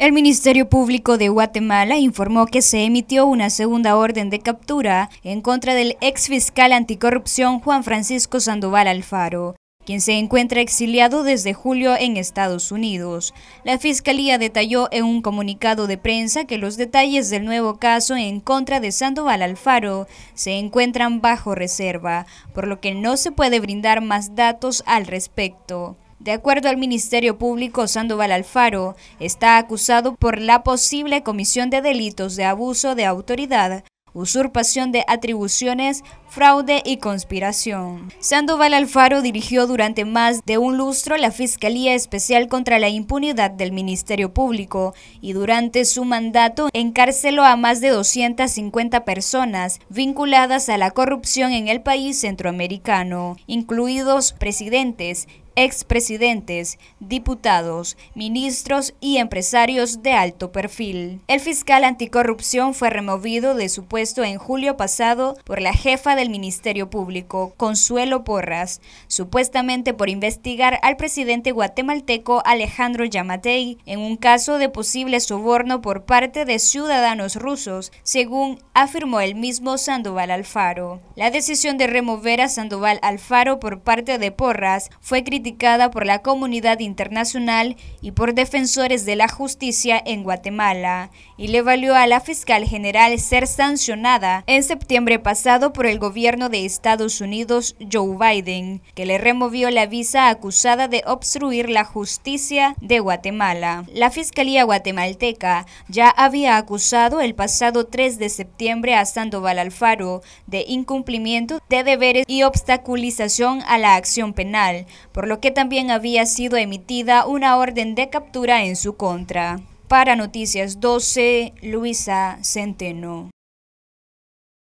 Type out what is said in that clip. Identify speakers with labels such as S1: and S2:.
S1: El Ministerio Público de Guatemala informó que se emitió una segunda orden de captura en contra del exfiscal anticorrupción Juan Francisco Sandoval Alfaro quien se encuentra exiliado desde julio en Estados Unidos. La Fiscalía detalló en un comunicado de prensa que los detalles del nuevo caso en contra de Sandoval Alfaro se encuentran bajo reserva, por lo que no se puede brindar más datos al respecto. De acuerdo al Ministerio Público, Sandoval Alfaro está acusado por la posible comisión de delitos de abuso de autoridad, usurpación de atribuciones, fraude y conspiración. Sandoval Alfaro dirigió durante más de un lustro la Fiscalía Especial contra la Impunidad del Ministerio Público y durante su mandato encarceló a más de 250 personas vinculadas a la corrupción en el país centroamericano, incluidos presidentes, expresidentes, diputados, ministros y empresarios de alto perfil. El fiscal anticorrupción fue removido de su puesto en julio pasado por la jefa de del Ministerio Público, Consuelo Porras, supuestamente por investigar al presidente guatemalteco Alejandro Yamatei en un caso de posible soborno por parte de ciudadanos rusos, según afirmó el mismo Sandoval Alfaro. La decisión de remover a Sandoval Alfaro por parte de Porras fue criticada por la comunidad internacional y por defensores de la justicia en Guatemala y le valió a la fiscal general ser sancionada en septiembre pasado por el gobierno gobierno de Estados Unidos, Joe Biden, que le removió la visa acusada de obstruir la justicia de Guatemala. La Fiscalía guatemalteca ya había acusado el pasado 3 de septiembre a Sandoval Alfaro de incumplimiento de deberes y obstaculización a la acción penal, por lo que también había sido emitida una orden de captura en su contra. Para Noticias 12, Luisa Centeno.